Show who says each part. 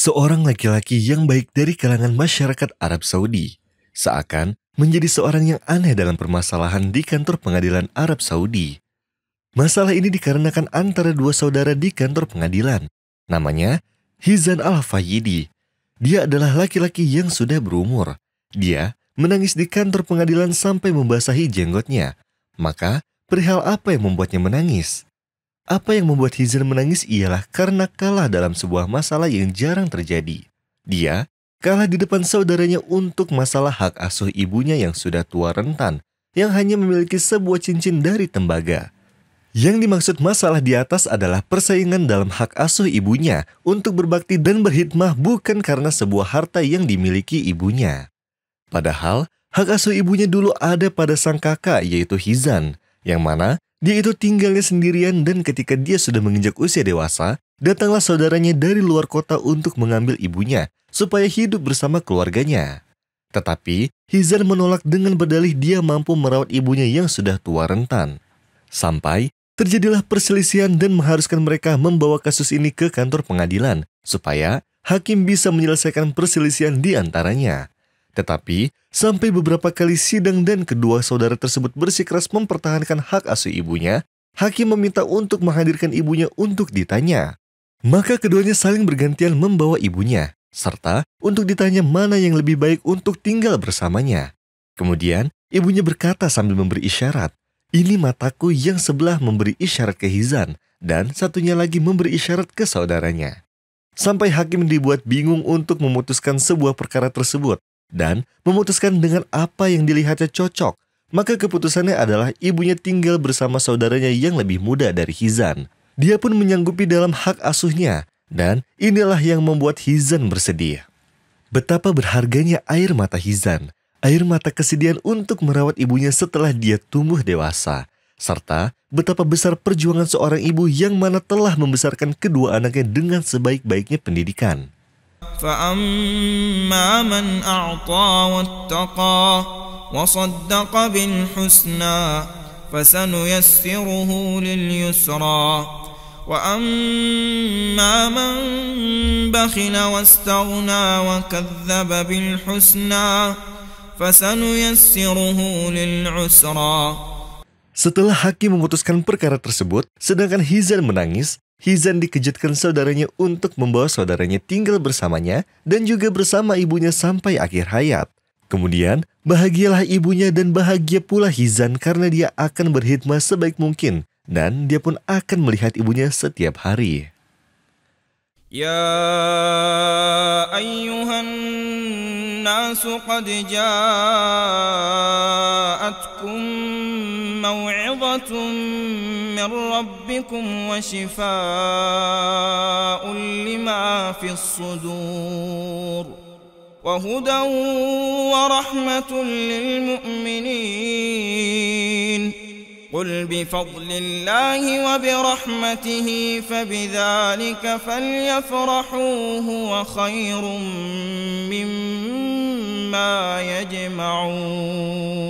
Speaker 1: seorang laki-laki yang baik dari kalangan masyarakat Arab Saudi, seakan menjadi seorang yang aneh dalam permasalahan di kantor pengadilan Arab Saudi. Masalah ini dikarenakan antara dua saudara di kantor pengadilan. Namanya Hizan al fayidi Dia adalah laki-laki yang sudah berumur. Dia menangis di kantor pengadilan sampai membasahi jenggotnya. Maka, perihal apa yang membuatnya menangis? Apa yang membuat Hizan menangis ialah karena kalah dalam sebuah masalah yang jarang terjadi. Dia kalah di depan saudaranya untuk masalah hak asuh ibunya yang sudah tua rentan, yang hanya memiliki sebuah cincin dari tembaga. Yang dimaksud masalah di atas adalah persaingan dalam hak asuh ibunya untuk berbakti dan berhitmah bukan karena sebuah harta yang dimiliki ibunya. Padahal, hak asuh ibunya dulu ada pada sang kakak yaitu Hizan, yang mana dia itu tinggalnya sendirian dan ketika dia sudah menginjak usia dewasa, datanglah saudaranya dari luar kota untuk mengambil ibunya supaya hidup bersama keluarganya. Tetapi, Hizan menolak dengan berdalih dia mampu merawat ibunya yang sudah tua rentan. Sampai terjadilah perselisihan dan mengharuskan mereka membawa kasus ini ke kantor pengadilan supaya hakim bisa menyelesaikan perselisihan di antaranya. Tetapi, sampai beberapa kali sidang dan kedua saudara tersebut bersikeras mempertahankan hak asuh ibunya, hakim meminta untuk menghadirkan ibunya untuk ditanya. Maka keduanya saling bergantian membawa ibunya, serta untuk ditanya mana yang lebih baik untuk tinggal bersamanya. Kemudian, ibunya berkata sambil memberi isyarat, ini mataku yang sebelah memberi isyarat ke Hizan, dan satunya lagi memberi isyarat ke saudaranya. Sampai hakim dibuat bingung untuk memutuskan sebuah perkara tersebut, dan memutuskan dengan apa yang dilihatnya cocok. Maka keputusannya adalah ibunya tinggal bersama saudaranya yang lebih muda dari Hizan. Dia pun menyanggupi dalam hak asuhnya dan inilah yang membuat Hizan bersedih. Betapa berharganya air mata Hizan, air mata kesedihan untuk merawat ibunya setelah dia tumbuh dewasa, serta betapa besar perjuangan seorang ibu yang mana telah membesarkan kedua anaknya dengan sebaik-baiknya pendidikan.
Speaker 2: فأما من أعطى واتقى وصدق بالحسنى فسنيسره لليسرى وأما من بخل واستغنى وكذب بالحسنى فسنيسره للعسرى
Speaker 1: Setelah hakim memutuskan perkara tersebut, sedangkan Hizal menangis, Hizan dikejutkan saudaranya untuk membawa saudaranya tinggal bersamanya dan juga bersama ibunya sampai akhir hayat. Kemudian, bahagialah ibunya dan bahagia pula Hizan karena dia akan berkhidmat sebaik mungkin dan dia pun akan melihat ibunya setiap hari.
Speaker 2: Ya ayyuhan nasu qad ja'atkum موعظة من ربكم وشفاء لما في الصدور وهدى ورحمة للمؤمنين قل بفضل الله وبرحمته فبذلك فليفرحوا هو خير مما يجمعون